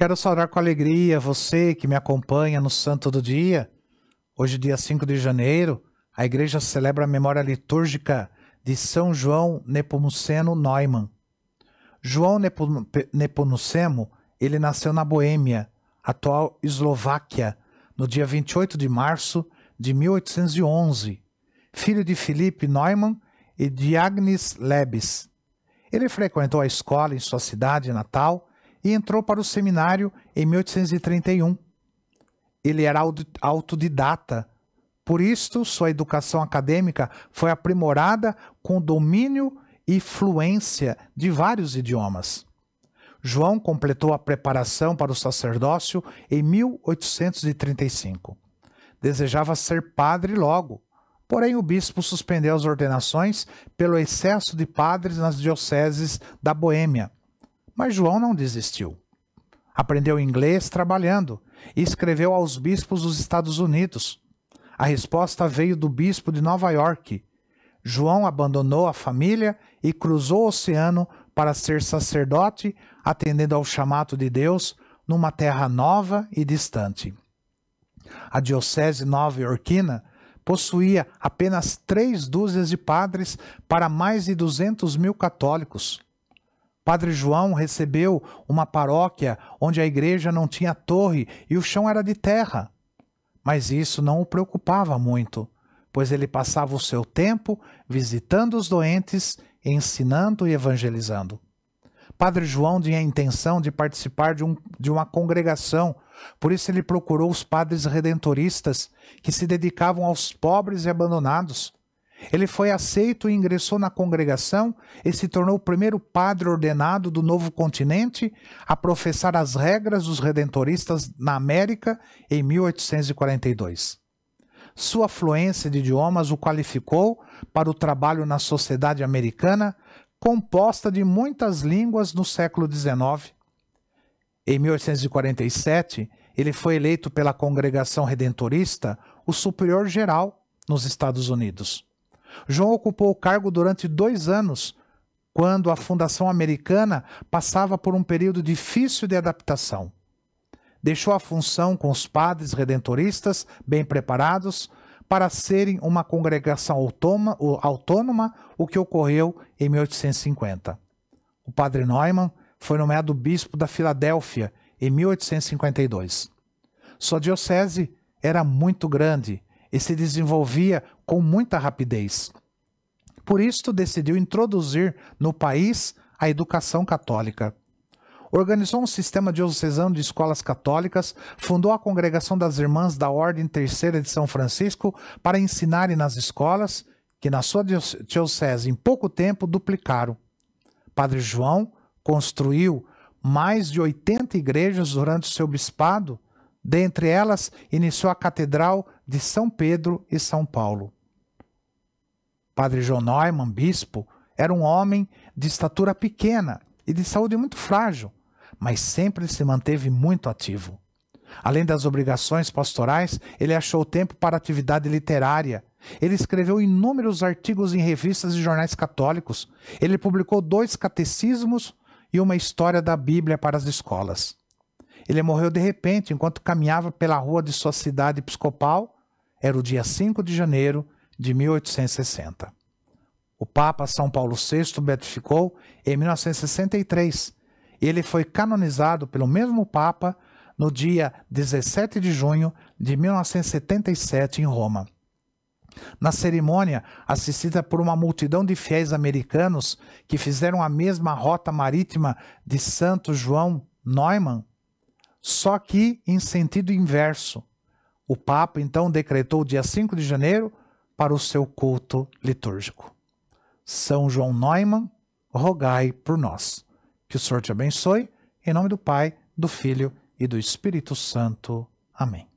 Quero saudar com alegria você que me acompanha no Santo do Dia. Hoje, dia 5 de janeiro, a igreja celebra a memória litúrgica de São João Nepomuceno Neumann. João Nepomuceno, ele nasceu na Boêmia, atual Eslováquia, no dia 28 de março de 1811, filho de Felipe Neumann e de Agnes Lebes. Ele frequentou a escola em sua cidade natal e entrou para o seminário em 1831. Ele era autodidata, por isto sua educação acadêmica foi aprimorada com domínio e fluência de vários idiomas. João completou a preparação para o sacerdócio em 1835. Desejava ser padre logo, porém o bispo suspendeu as ordenações pelo excesso de padres nas dioceses da Boêmia mas João não desistiu. Aprendeu inglês trabalhando e escreveu aos bispos dos Estados Unidos. A resposta veio do bispo de Nova York. João abandonou a família e cruzou o oceano para ser sacerdote, atendendo ao chamado de Deus numa terra nova e distante. A Diocese Nova Iorquina possuía apenas três dúzias de padres para mais de 200 mil católicos. Padre João recebeu uma paróquia onde a igreja não tinha torre e o chão era de terra. Mas isso não o preocupava muito, pois ele passava o seu tempo visitando os doentes, ensinando e evangelizando. Padre João tinha a intenção de participar de, um, de uma congregação, por isso ele procurou os padres redentoristas que se dedicavam aos pobres e abandonados. Ele foi aceito e ingressou na congregação e se tornou o primeiro padre ordenado do novo continente a professar as regras dos redentoristas na América em 1842. Sua fluência de idiomas o qualificou para o trabalho na sociedade americana, composta de muitas línguas no século XIX. Em 1847, ele foi eleito pela congregação redentorista o superior geral nos Estados Unidos. João ocupou o cargo durante dois anos, quando a fundação americana passava por um período difícil de adaptação. Deixou a função com os padres redentoristas bem preparados para serem uma congregação autônoma, autônoma o que ocorreu em 1850. O padre Neumann foi nomeado bispo da Filadélfia em 1852. Sua diocese era muito grande e se desenvolvia com muita rapidez. Por isso, decidiu introduzir no país a educação católica. Organizou um sistema diocesano de escolas católicas, fundou a Congregação das Irmãs da Ordem Terceira de São Francisco para ensinarem nas escolas, que na sua diocese em pouco tempo duplicaram. Padre João construiu mais de 80 igrejas durante o seu bispado Dentre elas, iniciou a Catedral de São Pedro e São Paulo. Padre João Neumann, bispo, era um homem de estatura pequena e de saúde muito frágil, mas sempre se manteve muito ativo. Além das obrigações pastorais, ele achou tempo para atividade literária. Ele escreveu inúmeros artigos em revistas e jornais católicos. Ele publicou dois catecismos e uma história da Bíblia para as escolas. Ele morreu de repente enquanto caminhava pela rua de sua cidade episcopal. Era o dia 5 de janeiro de 1860. O Papa São Paulo VI o beatificou em 1963. Ele foi canonizado pelo mesmo Papa no dia 17 de junho de 1977 em Roma. Na cerimônia, assistida por uma multidão de fiéis americanos que fizeram a mesma rota marítima de Santo João Neumann, só que em sentido inverso. O Papa então decretou o dia 5 de janeiro para o seu culto litúrgico. São João Neumann, rogai por nós. Que o Senhor te abençoe, em nome do Pai, do Filho e do Espírito Santo. Amém.